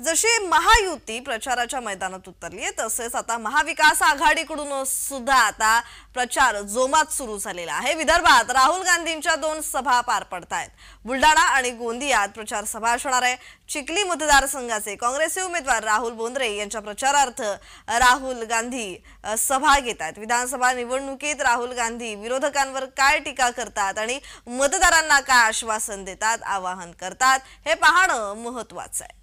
जशी महायुती प्रचाराच्या मैदानात उतरली आहे तसेच आता महाविकास आघाडीकडून सुद्धा आता प्रचार जोमात सुरू झालेला आहे विदर्भात राहुल गांधींच्या दोन सभा पार पडत आहेत बुलढाणा आणि गोंदियात प्रचार सभा असणार आहे चिखली मतदारसंघाचे काँग्रेसचे उमेदवार राहुल बोंद्रे यांच्या प्रचारार्थ राहुल गांधी सभा घेत आहेत विधानसभा निवडणुकीत राहुल गांधी विरोधकांवर काय टीका करतात आणि मतदारांना काय आश्वासन देतात आवाहन करतात हे पाहणं महत्वाचं आहे